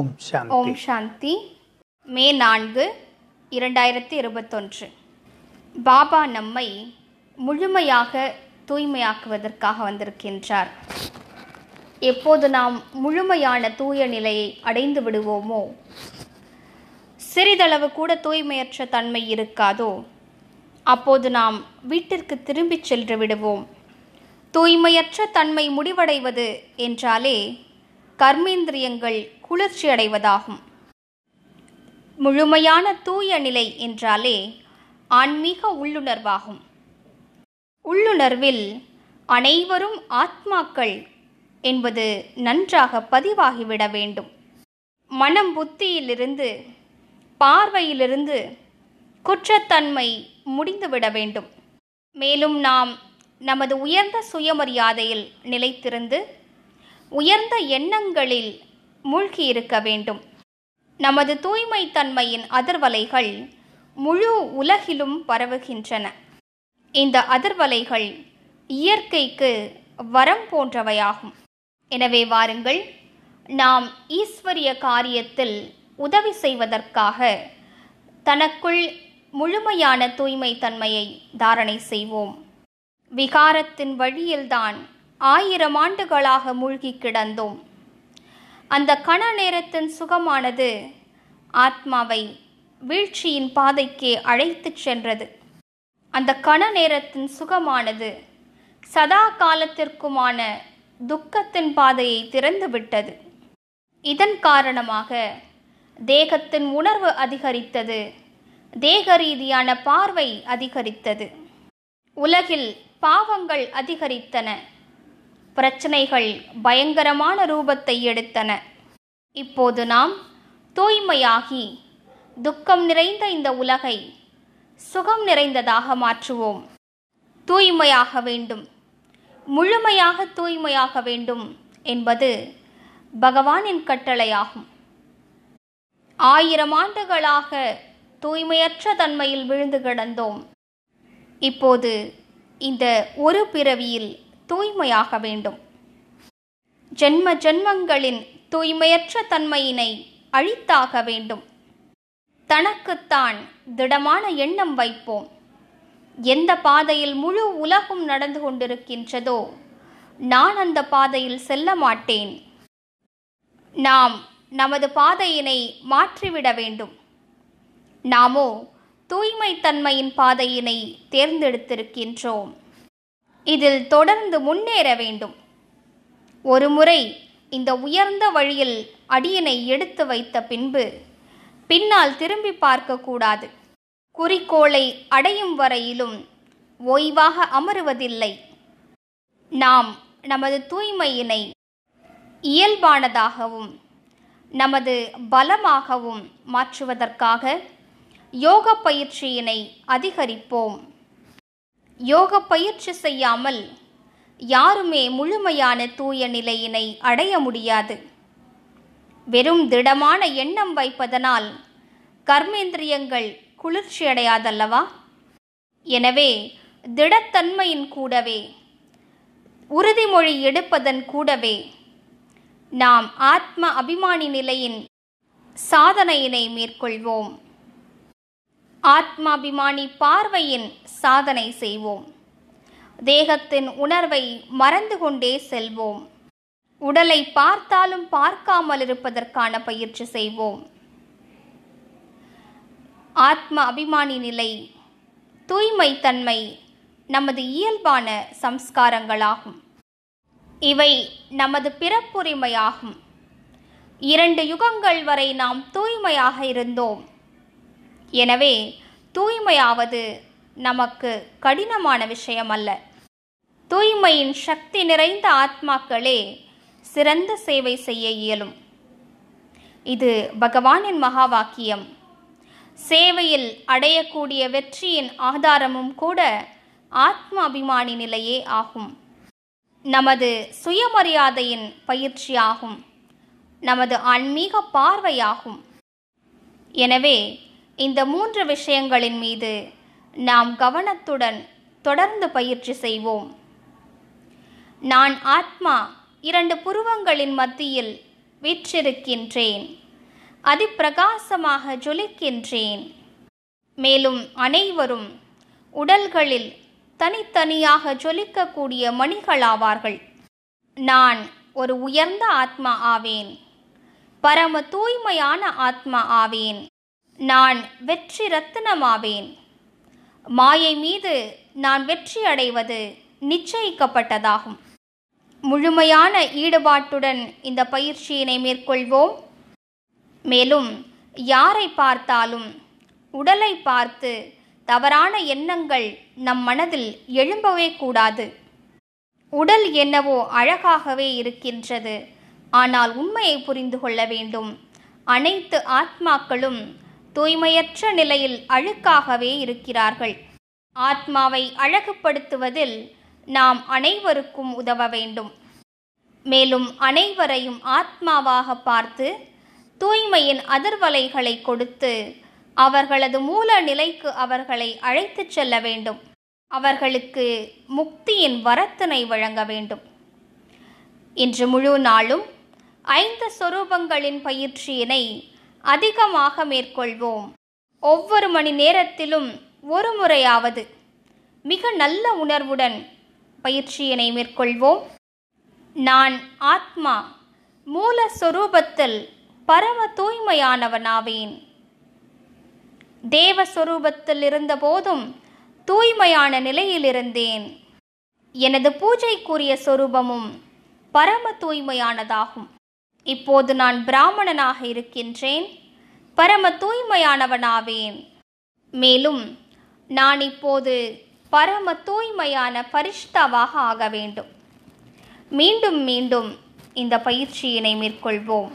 ஓம் சாந்தி ஓம் சாந்தி மே நான்கு இரண்டாயிரத்தி இருபத்தொன்று பாபா நம்மை முழுமையாக தூய்மையாக்குவதற்காக வந்திருக்கின்றார் எப்போது நாம் முழுமையான தூய நிலையை அடைந்து விடுவோமோ சிறிதளவு கூட தூய்மையற்ற தன்மை இருக்காதோ அப்போது நாம் வீட்டிற்கு திரும்பிச் சென்று விடுவோம் தூய்மையற்ற தன்மை முடிவடைவது என்றாலே கர்மேந்திரியங்கள் குளிர்ச்சி அடைவதாகும் முழுமையான தூய நிலை என்றாலே ஆன்மீக உள்ளுணர்வாகும் உள்ளுணர்வில் அனைவரும் ஆத்மாக்கள் என்பது நன்றாக பதிவாகிவிட வேண்டும் மனம் புத்தியிலிருந்து பார்வையிலிருந்து குற்றத்தன்மை முடிந்துவிட வேண்டும் மேலும் நாம் நமது உயர்ந்த சுயமரியாதையில் நிலைத்திருந்து உயர்ந்த எண்ணங்களில் மூழ்கியிருக்க வேண்டும் நமது தூய்மை தன்மையின் அதிர்வலைகள் முழு உலகிலும் பரவுகின்றன இந்த அதிர்வலைகள் இயற்கைக்கு வரம் போன்றவையாகும் எனவே வாருங்கள் நாம் ஈஸ்வரிய காரியத்தில் உதவி செய்வதற்காக தனக்குள் முழுமையான தூய்மை தன்மையை தாரணை செய்வோம் விகாரத்தின் வழியில்தான் ஆயிரம் ஆண்டுகளாக மூழ்கி கிடந்தோம் அந்த கண நேரத்தின் சுகமானது ஆத்மாவை வீழ்ச்சியின் பாதைக்கே அழைத்துச் சென்றது அந்த கண நேரத்தின் சுகமானது சதா காலத்திற்குமான துக்கத்தின் பாதையை திறந்துவிட்டது இதன் காரணமாக தேகத்தின் உணர்வு அதிகரித்தது தேக ரீதியான பார்வை அதிகரித்தது உலகில் பாவங்கள் அதிகரித்தன பிரச்சனைகள் பயங்கரமான ரூபத்தை எடுத்தன இப்போது நாம் தூய்மையாகி துக்கம் நிறைந்த இந்த உலகை சுகம் நிறைந்ததாக மாற்றுவோம் தூய்மையாக வேண்டும் முழுமையாக தூய்மையாக வேண்டும் என்பது பகவானின் கட்டளையாகும் ஆயிரம் ஆண்டுகளாக தூய்மையற்ற தன்மையில் விழுந்து கிடந்தோம் இப்போது இந்த ஒரு பிறவியில் தூய்மையாக வேண்டும் ஜென்ம ஜென்மங்களின் தூய்மையற்ற தன்மையினை அழித்தாக வேண்டும் தனக்குத்தான் திடமான எண்ணம் வைப்போம் எந்த பாதையில் முழு உலகம் நடந்து கொண்டிருக்கின்றதோ நான் அந்த பாதையில் செல்ல மாட்டேன் நாம் நமது பாதையினை மாற்றிவிட வேண்டும் நாமோ தூய்மைத்தன்மையின் பாதையினை தேர்ந்தெடுத்திருக்கின்றோம் இதில் தொடர்ந்து முன்னேற வேண்டும் ஒருமுறை இந்த உயர்ந்த வழியில் அடியனை எடுத்து வைத்த பின்பு பின்னால் திரும்பி பார்க்கக்கூடாது குறிக்கோளை அடையும் வரையிலும் ஓய்வாக அமருவதில்லை நாம் நமது தூய்மையினை இயல்பானதாகவும் நமது பலமாகவும் மாற்றுவதற்காக யோக பயிற்சியினை அதிகரிப்போம் யோக பயிற்சி செய்யாமல் யாருமே முழுமையான தூய நிலையினை அடைய முடியாது வெறும் திடமான எண்ணம் வைப்பதனால் கர்மேந்திரியங்கள் குளிர்ச்சி அடையாதல்லவா எனவே திடத்தன்மையின் கூடவே உறுதிமொழி எடுப்பதன் கூடவே நாம் ஆத்ம அபிமானி நிலையின் சாதனையினை மேற்கொள்வோம் ஆத்மாபிமானி பார்வையின் சாதனை செய்வோம் தேகத்தின் உணர்வை மறந்து கொண்டே செல்வோம் உடலை பார்த்தாலும் பார்க்காமல் இருப்பதற்கான பயிற்சி செய்வோம் ஆத்ம அபிமானி நிலை தூய்மை தன்மை நமது இயல்பான சம்ஸ்காரங்களாகும் இவை நமது பிறப்புரிமையாகும் இரண்டு யுகங்கள் வரை நாம் தூய்மையாக இருந்தோம் எனவே தூய்மையாவது நமக்கு கடினமான விஷயம் அல்ல தூய்மையின் சக்தி நிறைந்த ஆத்மாக்களே சிறந்த சேவை செய்ய இயலும் இது பகவானின் மகா வாக்கியம் சேவையில் அடையக்கூடிய வெற்றியின் ஆதாரமும் கூட ஆத்ம அபிமானி நிலையே ஆகும் நமது சுயமரியாதையின் பயிற்சியாகும் நமது ஆன்மீக பார்வையாகும் எனவே இந்த மூன்று விஷயங்களின் மீது நாம் கவனத்துடன் தொடர்ந்து பயிற்சி செய்வோம் நான் ஆத்மா இரண்டு புருவங்களின் மத்தியில் வீற்றிருக்கின்றேன் அதிப்பிரகாசமாக ஜொலிக்கின்றேன் மேலும் அனைவரும் உடல்களில் தனித்தனியாக ஜொலிக்கக்கூடிய மணிகளாவார்கள் நான் ஒரு உயர்ந்த ஆத்மா ஆவேன் பரம தூய்மையான ஆத்மா ஆவேன் நான் வெற்றி ரத்தினமாவேன் மாயை மீது நான் வெற்றி அடைவது நிச்சயிக்கப்பட்டதாகும் முழுமையான ஈடுபாட்டுடன் இந்த பயிற்சியினை மேற்கொள்வோம் மேலும் யாரை பார்த்தாலும் உடலை பார்த்து தவறான எண்ணங்கள் நம் மனதில் எழும்பவே கூடாது உடல் என்னவோ அழகாகவே இருக்கின்றது ஆனால் உண்மையை புரிந்து கொள்ள வேண்டும் அனைத்து ஆத்மாக்களும் தூய்மையற்ற நிலையில் அழுக்காகவே இருக்கிறார்கள் ஆத்மாவை அழகுப்படுத்துவதில் நாம் அனைவருக்கும் உதவ வேண்டும் மேலும் அனைவரையும் ஆத்மாவாக பார்த்து தூய்மையின் அதிர்வலைகளை கொடுத்து அவர்களது மூல நிலைக்கு அவர்களை அழைத்துச் செல்ல வேண்டும் அவர்களுக்கு முக்தியின் வரத்தினை வழங்க வேண்டும் இன்று முழு நாளும் ஐந்து சொரூபங்களின் பயிற்சியினை அதிகமாக மேற்கொள்வோம் ஒவ்வொரு மணி நேரத்திலும் ஒரு முறையாவது மிக நல்ல உணர்வுடன் பயிற்சியினை மேற்கொள்வோம் நான் ஆத்மா மூல சொரூபத்தில் பரம தூய்மையானவனாவேன் தேவஸ்வரூபத்தில் இருந்தபோதும் தூய்மையான நிலையில் இருந்தேன் எனது பூஜைக்குரிய சொரூபமும் பரம தூய்மையானதாகும் இப்போது நான் பிராமணனாக இருக்கின்றேன் பரம தூய்மையானவனாவேன் மேலும் நான் இப்போது பரம தூய்மையான பரிஷ்தாவாக ஆக வேண்டும் மீண்டும் மீண்டும் இந்த பயிற்சியினை மேற்கொள்வோம்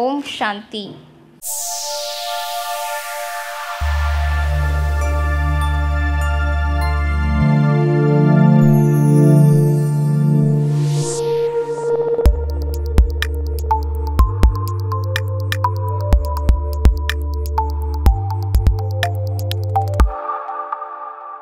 ஓம் சாந்தி